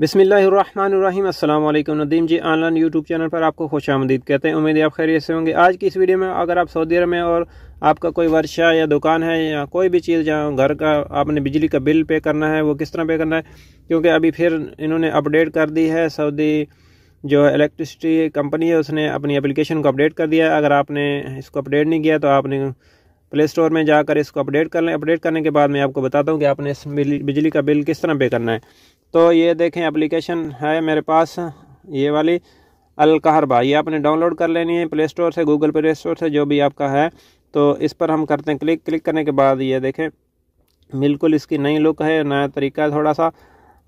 बिसमीम अल्लाम Nadeem ji online YouTube channel पर आपको खुश आमदीद कहते हैं उम्मीद है आप खैरियत से होंगे आज की इस वीडियो में अगर आप सऊदी अरब में और आपका कोई वर्षा या दुकान है या कोई भी चीज़ जहाँ घर का आपने बिजली का बिल पे करना है वो किस तरह पे करना है क्योंकि अभी फिर इन्होंने अपडेट कर दी है सऊदी जो इलेक्ट्रिसिटी कंपनी है उसने अपनी एप्लीकेशन को अपडेट कर दिया है अगर आपने इसको अपडेट नहीं किया तो आपने प्ले स्टोर में जाकर इसको अपडेट कर लें अपडेट करने के बाद मैं आपको बताता हूँ कि आपने इस बिजली का बिल किस तरह पे करना है तो ये देखें एप्लीकेशन है मेरे पास ये वाली अलकहरबा ये आपने डाउनलोड कर लेनी है प्ले स्टोर से गूगल प्ले स्टोर से जो भी आपका है तो इस पर हम करते हैं क्लिक क्लिक करने के बाद ये देखें बिल्कुल इसकी नई लुक है नया तरीका है थोड़ा सा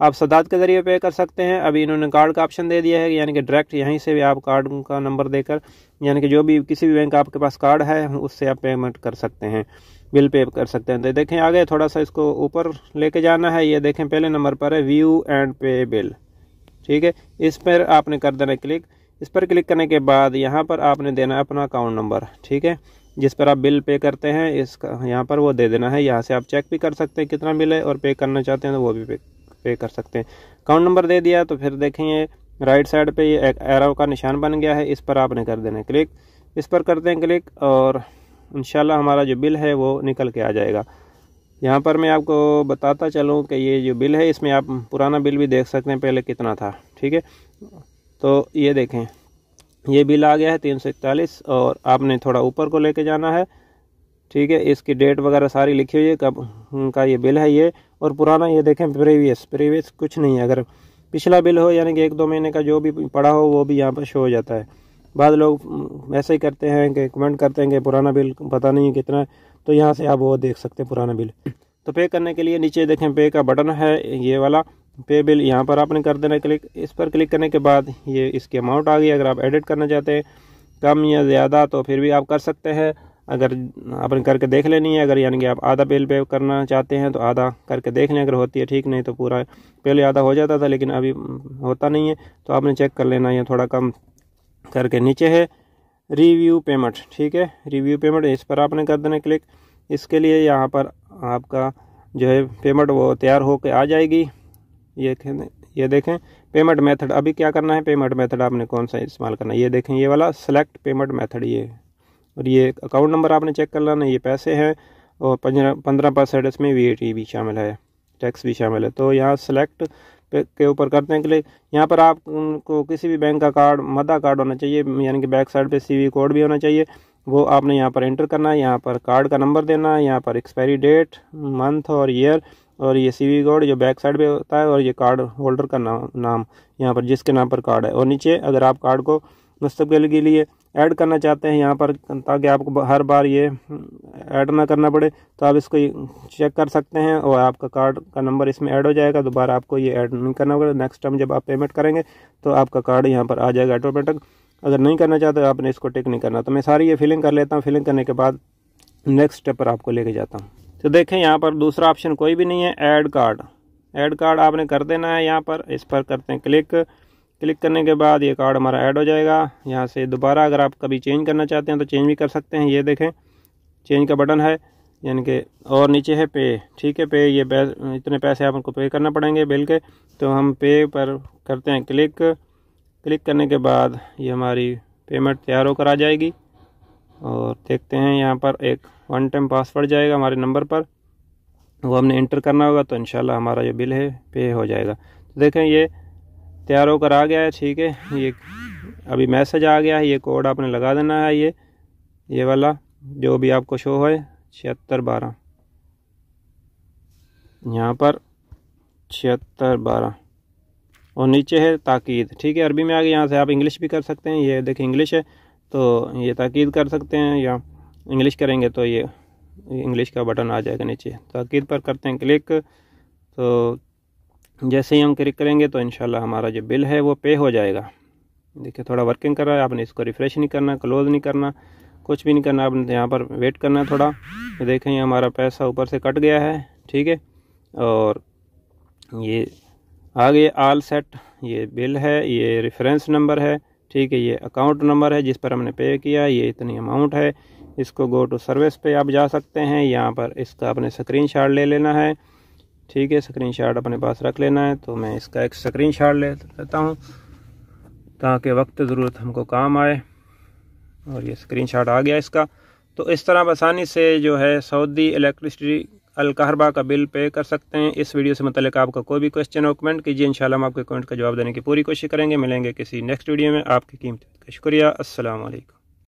आप सदात के ज़रिए पे कर सकते हैं अभी इन्होंने कार्ड का ऑप्शन दे दिया है यानी कि डायरेक्ट यहीं से भी आप कार्ड का नंबर देकर यानी कि जो भी किसी भी बैंक आपके पास कार्ड है उससे आप पेमेंट कर सकते हैं बिल पे कर सकते हैं तो देखें आगे थोड़ा सा इसको ऊपर लेके जाना है ये देखें पहले नंबर पर है व्यू एंड पे बिल ठीक है इस पर आपने कर देना क्लिक इस पर क्लिक करने के बाद यहाँ पर आपने देना है अपना अकाउंट नंबर ठीक है जिस पर आप बिल पे करते हैं इसका यहाँ पर वो दे देना है यहाँ से आप चेक भी कर सकते हैं कितना बिल है और पे करना चाहते हैं तो वो भी पे पे कर सकते हैं अकाउंट नंबर दे दिया तो फिर देखेंगे राइट साइड पे ये एरो का निशान बन गया है इस पर आपने कर देना क्लिक इस पर करते हैं क्लिक और इन हमारा जो बिल है वो निकल के आ जाएगा यहाँ पर मैं आपको बताता चलूँ कि ये जो बिल है इसमें आप पुराना बिल भी देख सकते हैं पहले कितना था ठीक है तो ये देखें ये बिल आ गया है तीन सौ इकतालीस और आपने थोड़ा ऊपर को लेके जाना है ठीक है इसकी डेट वगैरह सारी लिखी हुई है कब का ये बिल है ये और पुराना ये देखें प्रीवियस प्रीवियस कुछ नहीं है अगर पिछला बिल हो यानी कि एक दो महीने का जो भी पड़ा हो वो भी यहाँ पर शो हो जाता है बाद लोग ऐसे ही करते हैं कि कमेंट करते हैं कि पुराना बिल पता नहीं कितना तो यहाँ से आप वो देख सकते हैं पुराना बिल तो पे करने के लिए नीचे देखें पे का बटन है ये वाला पे बिल यहाँ पर आपने कर देना क्लिक इस पर क्लिक करने के बाद ये इसकी अमाउंट आ गई अगर आप एडिट करना चाहते हैं कम या ज़्यादा तो फिर भी आप कर सकते हैं अगर अपन करके देख लेनी है अगर यानी कि आप आधा पेल पे करना चाहते हैं तो आधा करके देख लें अगर होती है ठीक नहीं तो पूरा पहले आधा हो जाता था लेकिन अभी होता नहीं है तो आपने चेक कर लेना यह थोड़ा कम करके नीचे है रिव्यू पेमेंट ठीक है रिव्यू पेमेंट इस पर आपने कर देना क्लिक इसके लिए यहाँ पर आपका जो है पेमेंट वो तैयार होकर आ जाएगी ये ये देखें पेमेंट मेथड अभी क्या करना है पेमेंट मेथड आपने कौन सा इस्तेमाल करना है ये देखें ये वाला सेलेक्ट पेमेंट मेथड ये और ये अकाउंट नंबर आपने चेक कर लाना ये पैसे हैं और पंद्रह परसेंट इसमें वी भी शामिल है टैक्स भी शामिल है तो यहाँ सेलेक्ट के ऊपर करते हैं के लिए यहाँ पर आपको किसी भी बैंक का कार्ड मदा कार्ड होना चाहिए यानी कि बैक साइड पे सीवी कोड भी होना चाहिए वो आपने यहाँ पर एंटर करना है यहाँ पर कार्ड का नंबर देना है यहाँ पर एक्सपायरी डेट मंथ और ईयर और ये सीवी कोड जो बैक साइड पे होता है और ये कार्ड होल्डर का नाम नाम यहाँ पर जिसके नाम पर कार्ड है और नीचे अगर आप कार्ड को मुस्तबिल के लिए ऐड करना चाहते हैं यहाँ पर ताकि आपको हर बार ये ऐड हम्म, ना करना पड़े तो आप इसको चेक कर सकते हैं और आपका कार्ड का नंबर इसमें ऐड हो जाएगा दोबारा आपको ये ऐड नहीं करना होगा नेक्स्ट टाइम जब आप पेमेंट करेंगे तो आपका कार्ड यहाँ पर आ जाएगा ऑटोमेटिक अगर नहीं करना चाहते तो आपने इसको टिक नहीं करना तो मैं सारी ये फिलिंग कर लेता हूँ फिलिंग करने के बाद नेक्स्ट स्टेप पर आपको लेके जाता हूँ तो देखें यहाँ पर दूसरा ऑप्शन कोई भी नहीं है ऐड कार्ड ऐड कार्ड आपने कर देना है यहाँ पर इस पर करते हैं क्लिक क्लिक करने के बाद ये कार्ड हमारा ऐड हो जाएगा यहाँ से दोबारा अगर आप कभी चेंज करना चाहते हैं तो चेंज भी कर सकते हैं ये देखें चेंज का बटन है यानी कि और नीचे है पे ठीक है पे ये इतने पैसे आप उनको पे करना पड़ेंगे बिल के तो हम पे पर करते हैं क्लिक क्लिक करने के बाद ये हमारी पेमेंट तैयार होकर आ जाएगी और देखते हैं यहाँ पर एक वन टाइम पासवर्ड जाएगा हमारे नंबर पर वो हमने इंटर करना होगा तो इन हमारा जो बिल है पे हो जाएगा तो देखें ये तैयार होकर आ गया है ठीक है ये अभी मैसेज आ गया है ये कोड आपने लगा देना है ये ये वाला जो भी आपको शो है छिहत्तर बारह यहाँ पर छिहत्तर बारह और नीचे है ताकीद ठीक है अरबी में आगे यहाँ से आप इंग्लिश भी कर सकते हैं ये देखिए इंग्लिश है तो ये ताकीद कर सकते हैं या इंग्लिश करेंगे तो ये इंग्लिश का बटन आ जाएगा नीचे ताकीद पर करते हैं क्लिक तो जैसे ही हम क्लिक करेंगे तो इन हमारा जो बिल है वो पे हो जाएगा देखिए थोड़ा वर्किंग कर रहा है आपने इसको रिफ़्रेश नहीं करना क्लोज़ नहीं करना कुछ भी नहीं करना आपने यहाँ पर वेट करना है थोड़ा देखें हमारा पैसा ऊपर से कट गया है ठीक है और ये आगे आल सेट ये बिल है ये रेफरेंस नंबर है ठीक है ये अकाउंट नंबर है जिस पर हमने पे किया ये इतनी अमाउंट है इसको गो टू सर्विस पे आप जा सकते हैं यहाँ पर इसका अपने स्क्रीनशॉट ले लेना है ठीक है शाट अपने पास रख लेना है तो मैं इसका एक स्क्रीनशॉट ले लेता हूँ ताकि वक्त ज़रूरत हमको काम आए और ये स्क्रीनशॉट आ गया इसका तो इस तरह आसानी से जो है सऊदी इलेक्ट्रिसिटी अलकहरबा का बिल पे कर सकते हैं इस वीडियो से मतलब आपका कोई भी क्वेश्चन हो कमेंट कीजिए इनशाला हम आपके कमेंट का जवाब देने की पूरी कोशिश करेंगे मिलेंगे किसी नेक्स्ट वीडियो में आपकी कीमत का शुक्रिया असलकम